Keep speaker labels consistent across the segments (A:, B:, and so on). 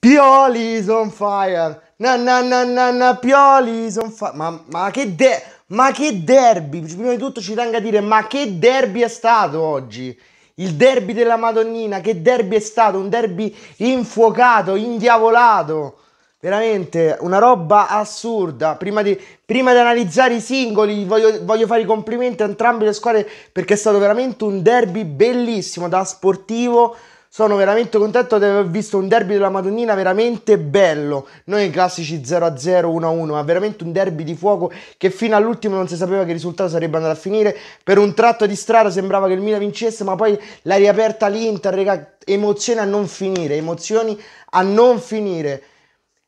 A: Pioli Pioli's on fire. Na na na na na Pioli's on fire. Ma, ma, che de- ma che derby? Prima di tutto ci tengo a dire ma che derby è stato oggi? Il derby della Madonnina, che derby è stato? Un derby infuocato, indiavolato. Veramente una roba assurda. Prima di, prima di analizzare i singoli, voglio, voglio, fare i complimenti a entrambe le squadre perché è stato veramente un derby bellissimo da sportivo. Sono veramente contento di aver visto un derby della Madonnina veramente bello, non i classici 0-0, 1-1, ma veramente un derby di fuoco che fino all'ultimo non si sapeva che risultato sarebbe andato a finire. Per un tratto di strada sembrava che il Milan vincesse, ma poi l'ha riaperta l'Inter, raga, emozioni a non finire, emozioni a non finire.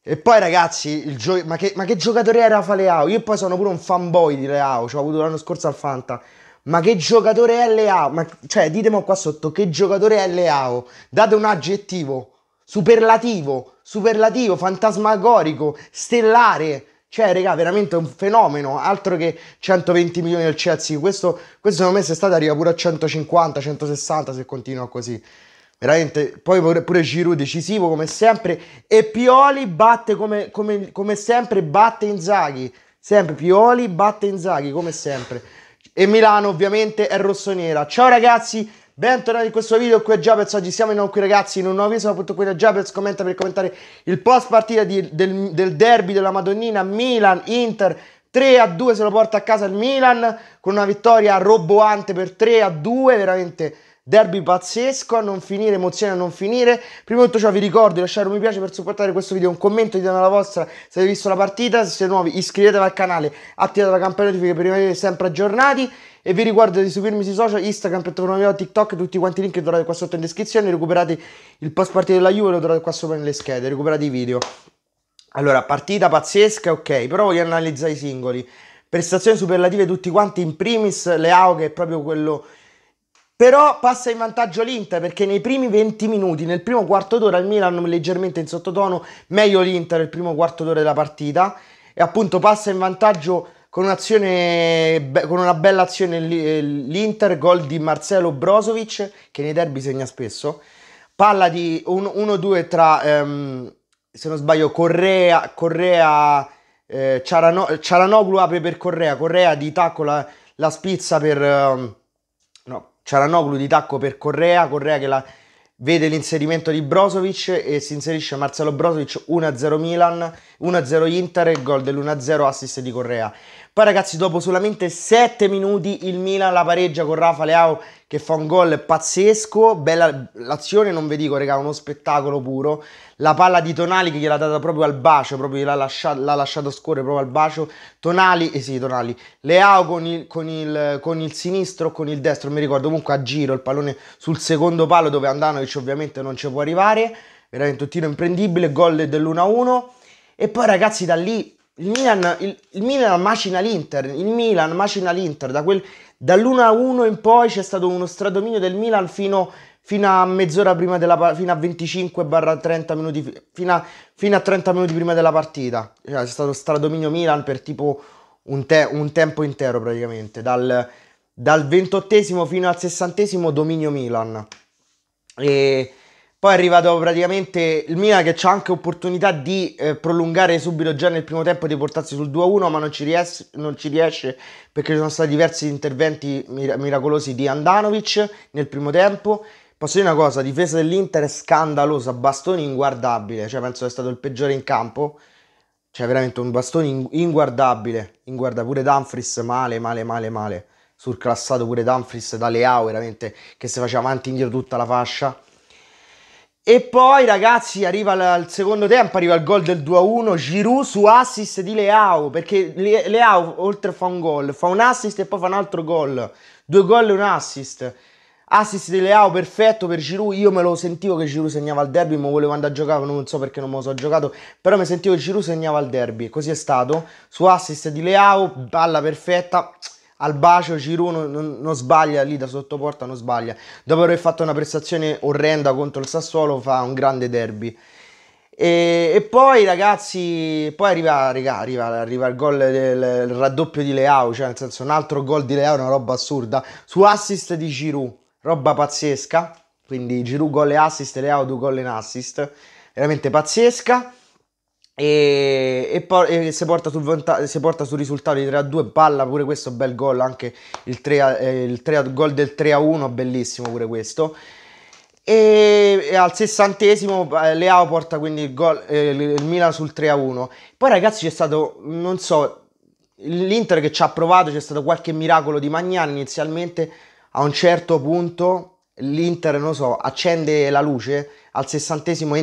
A: E poi ragazzi, ma che, ma, che, giocatore era Faleao? Io poi sono pure un fanboy di Leao, ci ho avuto l'anno scorso al Fanta. Ma che giocatore è Leao? Ma, cioè, ditemi qua sotto, che giocatore è Leao? Date un aggettivo. Superlativo, superlativo, fantasmagorico, stellare. Cioè, raga, veramente un fenomeno, altro che 120 milioni del Chelsea. Questo, questo secondo me se è stato, arriva pure a 150, 160 se continua così. Veramente, poi pure, pure Giroud decisivo come sempre. E Pioli batte come, come, come sempre, batte Inzaghi. Sempre Pioli batte Inzaghi come sempre e Milano ovviamente è rossonera. Ciao ragazzi, bentornati in questo video, qui a Jabez, oggi siamo in nuovo qui ragazzi in un nuovo video, appunto qui da Jabez, commenta per commentare il post partita di, del, del derby della Madonnina, Milan-Inter, 3 a 2 se lo porta a casa il Milan con una vittoria roboante per 3 a 2, veramente Derby pazzesco, a non finire, emozione a non finire. Prima di tutto ciò vi ricordo di lasciare un mi piace per supportare questo video, un commento, di ditemi la vostra se avete visto la partita, se siete nuovi iscrivetevi al canale, attivate la campanella notifiche per rimanere sempre aggiornati e vi ricordo di seguirmi sui social, Instagram, piattaforma video, TikTok, tutti quanti i link li trovate qua sotto in descrizione, recuperate il post partita della Juve, lo trovate qua sopra nelle schede, recuperate i video. Allora, partita pazzesca, ok, però voglio analizzare i singoli. Prestazioni superlative tutti quanti, in primis Leao che è proprio quello però passa in vantaggio l'Inter perché nei primi 20 minuti, nel primo quarto d'ora, il Milan leggermente in sottotono, meglio l'Inter il primo quarto d'ora della partita e appunto passa in vantaggio con, con una bella azione l'Inter, gol di Marcelo Brozovic che nei derby segna spesso, palla di 1-2 tra, ehm, se non sbaglio, Correa, Correa eh, Ciarano, Ciaranoglu apre per Correa, Correa di tacco la, la spizza per... Ehm, Cialanoglu di tacco per Correa, Correa che la, vede l'inserimento di Brozovic e si inserisce Marcelo Brozovic 1-0 Milan, 1-0 Inter e gol dell'1-0 assist di Correa. Poi ragazzi dopo solamente 7 minuti il Milan la pareggia con Rafa Leao che fa un gol pazzesco, bella l'azione non vi dico raga, uno spettacolo puro, la palla di Tonali che gliel'ha data proprio al bacio, proprio l'ha, lasciato, lasciato scorrere proprio al bacio, Tonali, eh sì Tonali, Leao con il, con il, con il sinistro o con il destro, non mi ricordo comunque a giro il pallone sul secondo palo dove Andanovic ovviamente non ci può arrivare, veramente un tiro imprendibile, gol dell'1-1 e poi ragazzi da lì il Milan, il, il Milan macina l'Inter, il Milan macina l'Inter, da quel, dall'1-1 in poi c'è stato uno stradominio del Milan fino, fino a mezz'ora prima della fino a 25-30 minuti, fino a, fino a, 30 minuti prima della partita. Cioè, c'è stato stradominio Milan per tipo un, te, un tempo intero praticamente, dal, dal ventottesimo fino al sessantesimo dominio Milan. E poi è arrivato praticamente il Milan che ha anche opportunità di eh, prolungare subito già nel primo tempo di portarsi sul 2-1, ma non ci, ries- non ci, riesce perché ci sono stati diversi interventi mir- miracolosi di Andanovic nel primo tempo. Posso dire una cosa, difesa dell'Inter è scandalosa, bastone inguardabile, cioè penso che sia stato il peggiore in campo. Cioè veramente un bastone in- inguardabile, inguarda pure Dumfries male, male, male, male. Surclassato pure Dumfries da Leao, veramente che si faceva avanti e indietro tutta la fascia. E poi ragazzi arriva al secondo tempo, arriva il gol del 2-1, Giroud su assist di Leao, perché Leao oltre fa un gol, fa un assist e poi fa un altro gol, due gol e un assist. Assist di Leao perfetto per Giroud, io me lo sentivo che Giroud segnava al derby, ma volevo andare a giocare, non so perché non me lo so giocato, però mi sentivo che Giroud segnava al derby, così è stato, su assist di Leao, palla perfetta, al bacio Giroud non, non, non, sbaglia lì da sottoporta, non sbaglia. Dopo aver fatto una prestazione orrenda contro il Sassuolo fa un grande derby. E, e poi ragazzi, poi arriva, regà, arriva, arriva il gol del il raddoppio di Leao, cioè nel senso un altro gol di Leao una roba assurda, su assist di Giroud, roba pazzesca, quindi Giroud gol e assist, Leao due gol in assist, veramente pazzesca e, e, por- e se, porta sul vanta- se porta sul risultato di 3-2 a palla pure questo bel gol anche il, 3 eh, il 3 gol del 3-1 a bellissimo pure questo e, e al sessantesimo eh, Leao porta quindi il, gol, eh, il Milan sul 3-1 a poi ragazzi c'è stato non so l'Inter che ci ha provato c'è stato qualche miracolo di Magnani inizialmente a un certo punto l'Inter non so accende la luce al sessantesimo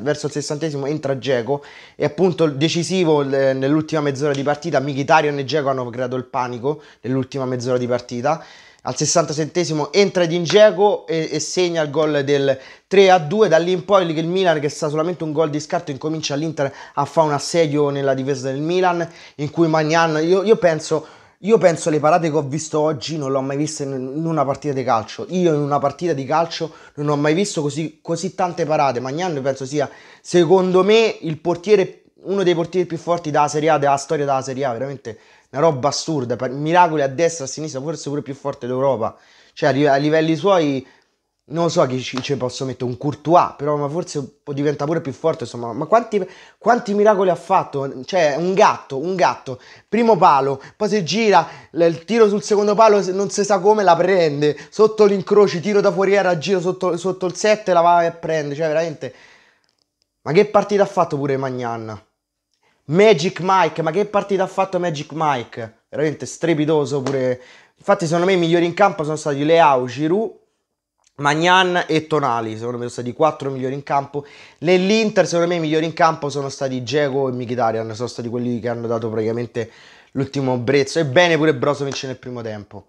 A: verso il sessantesimo entra Geco e appunto decisivo nell'ultima mezz'ora di partita Mkhitaryan e Geco hanno creato il panico nell'ultima mezz'ora di partita al 67 entra Edin Dzeko e, e, segna il gol del 3 a 2 da lì in poi il Milan che sta solamente un gol di scarto incomincia l'Inter a fare un assedio nella difesa del Milan in cui Magnan io, io penso io penso alle parate che ho visto oggi non le ho mai viste in una partita di calcio. Io in una partita di calcio non ho mai visto così, così tante parate. Magnan penso sia, secondo me, il portiere, uno dei portieri più forti della Serie A, della storia della Serie A, veramente una roba assurda. miracoli a destra, a sinistra, forse pure più forte d'Europa. Cioè a livelli suoi non lo so chi ci posso mettere, un Courtois, però ma forse diventa pure più forte, insomma, ma quanti, quanti, miracoli ha fatto? Cioè, un gatto, un gatto, primo palo, poi se gira, il tiro sul secondo palo non si sa come la prende, sotto l'incrocio, tiro da fuori era, giro sotto, sotto il e la va e prende, cioè veramente... Ma che partita ha fatto pure Magnan? Magic Mike, ma che partita ha fatto Magic Mike? Veramente strepitoso pure... Infatti secondo me i migliori in campo sono stati Leao, Giroud Magnan e Tonali, secondo me sono stati i 4 migliori in campo. Nell'Inter, secondo me, i migliori in campo sono stati Dzeko e Mkhitaryan, sono stati quelli che hanno dato praticamente l'ultimo brezzo. Ebbene pure Brozovic nel primo tempo.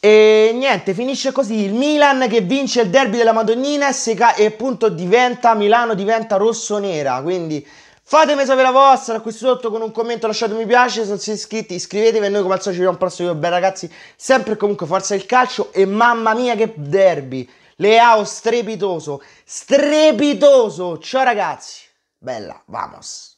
A: E niente, finisce così il Milan che vince il derby della Madonnina e, appunto diventa Milano diventa rosso-nera, quindi Fatemi sapere la vostra qui sotto con un commento, lasciate un mi piace, se non siete iscritti iscrivetevi e noi come al solito ci vediamo al prossimo video. Beh ragazzi, sempre e comunque forza il calcio e mamma mia che derby! Leao strepitoso, strepitoso! Ciao ragazzi! Bella, vamos!